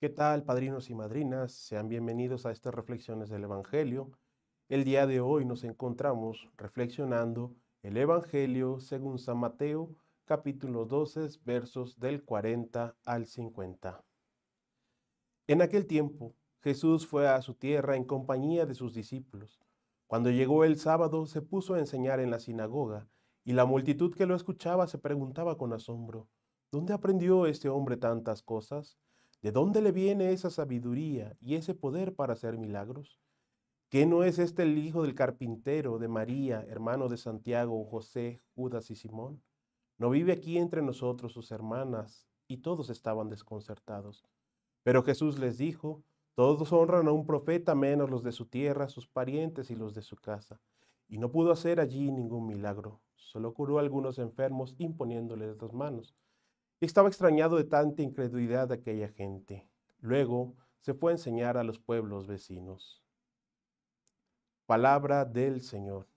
¿Qué tal, padrinos y madrinas? Sean bienvenidos a estas reflexiones del Evangelio. El día de hoy nos encontramos reflexionando el Evangelio según San Mateo, capítulo 12, versos del 40 al 50. En aquel tiempo, Jesús fue a su tierra en compañía de sus discípulos. Cuando llegó el sábado, se puso a enseñar en la sinagoga, y la multitud que lo escuchaba se preguntaba con asombro, ¿dónde aprendió este hombre tantas cosas? ¿De dónde le viene esa sabiduría y ese poder para hacer milagros? ¿Qué no es este el hijo del carpintero de María, hermano de Santiago, José, Judas y Simón? ¿No vive aquí entre nosotros sus hermanas? Y todos estaban desconcertados. Pero Jesús les dijo, todos honran a un profeta menos los de su tierra, sus parientes y los de su casa. Y no pudo hacer allí ningún milagro, solo curó a algunos enfermos imponiéndoles las manos estaba extrañado de tanta incredulidad de aquella gente. Luego se fue a enseñar a los pueblos vecinos. Palabra del Señor.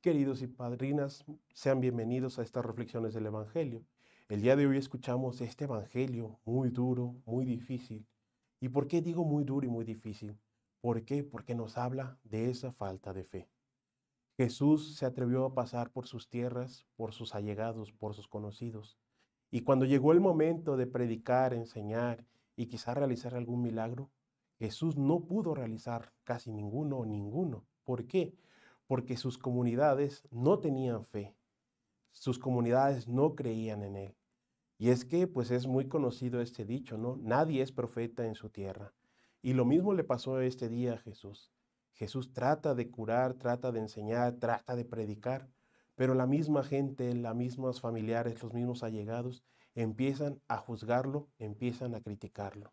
Queridos y padrinas, sean bienvenidos a estas reflexiones del Evangelio. El día de hoy escuchamos este Evangelio muy duro, muy difícil. ¿Y por qué digo muy duro y muy difícil? ¿Por qué? Porque nos habla de esa falta de fe. Jesús se atrevió a pasar por sus tierras, por sus allegados, por sus conocidos. Y cuando llegó el momento de predicar, enseñar y quizá realizar algún milagro, Jesús no pudo realizar casi ninguno o ninguno. ¿Por qué? Porque sus comunidades no tenían fe, sus comunidades no creían en él. Y es que pues es muy conocido este dicho, ¿no? Nadie es profeta en su tierra. Y lo mismo le pasó este día a Jesús. Jesús trata de curar, trata de enseñar, trata de predicar, pero la misma gente, las mismas familiares, los mismos allegados, empiezan a juzgarlo, empiezan a criticarlo.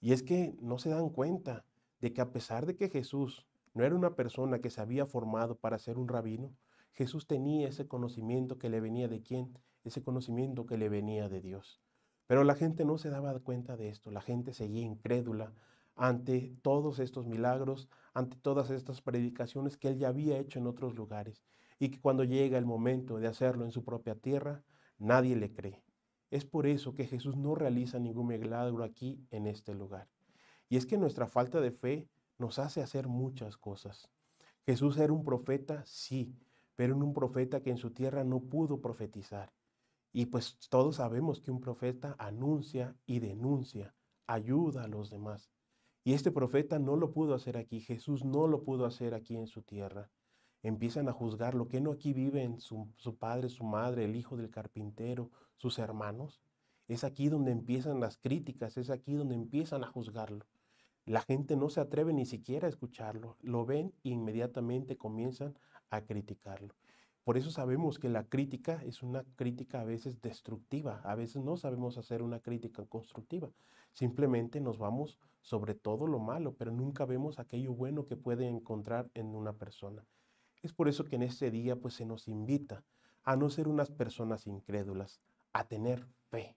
Y es que no se dan cuenta de que a pesar de que Jesús no era una persona que se había formado para ser un rabino, Jesús tenía ese conocimiento que le venía de quién, ese conocimiento que le venía de Dios. Pero la gente no se daba cuenta de esto, la gente seguía incrédula, ante todos estos milagros, ante todas estas predicaciones que él ya había hecho en otros lugares y que cuando llega el momento de hacerlo en su propia tierra, nadie le cree. Es por eso que Jesús no realiza ningún milagro aquí en este lugar. Y es que nuestra falta de fe nos hace hacer muchas cosas. Jesús era un profeta, sí, pero un profeta que en su tierra no pudo profetizar. Y pues todos sabemos que un profeta anuncia y denuncia, ayuda a los demás. Y este profeta no lo pudo hacer aquí, Jesús no lo pudo hacer aquí en su tierra. Empiezan a juzgarlo, que no aquí viven su, su padre, su madre, el hijo del carpintero, sus hermanos. Es aquí donde empiezan las críticas, es aquí donde empiezan a juzgarlo. La gente no se atreve ni siquiera a escucharlo, lo ven e inmediatamente comienzan a criticarlo. Por eso sabemos que la crítica es una crítica a veces destructiva, a veces no sabemos hacer una crítica constructiva. Simplemente nos vamos sobre todo lo malo, pero nunca vemos aquello bueno que puede encontrar en una persona. Es por eso que en este día pues se nos invita a no ser unas personas incrédulas, a tener fe,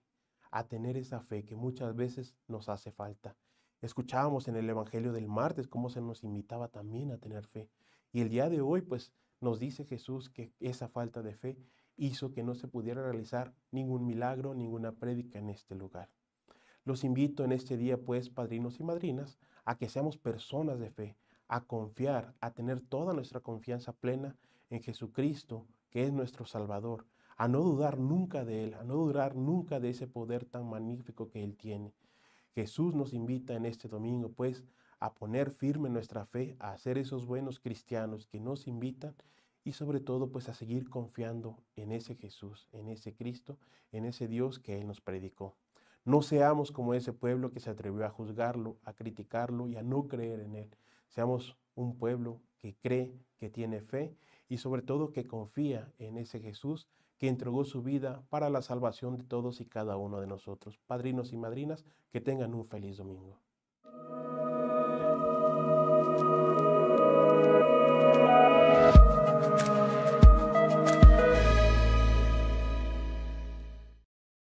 a tener esa fe que muchas veces nos hace falta. Escuchábamos en el Evangelio del martes cómo se nos invitaba también a tener fe. Y el día de hoy pues nos dice Jesús que esa falta de fe hizo que no se pudiera realizar ningún milagro, ninguna prédica en este lugar. Los invito en este día, pues, padrinos y madrinas, a que seamos personas de fe, a confiar, a tener toda nuestra confianza plena en Jesucristo, que es nuestro Salvador, a no dudar nunca de Él, a no dudar nunca de ese poder tan magnífico que Él tiene. Jesús nos invita en este domingo, pues, a poner firme nuestra fe, a ser esos buenos cristianos que nos invitan y sobre todo pues a seguir confiando en ese Jesús, en ese Cristo, en ese Dios que Él nos predicó. No seamos como ese pueblo que se atrevió a juzgarlo, a criticarlo y a no creer en Él. Seamos un pueblo que cree, que tiene fe y sobre todo que confía en ese Jesús que entregó su vida para la salvación de todos y cada uno de nosotros. Padrinos y madrinas, que tengan un feliz domingo.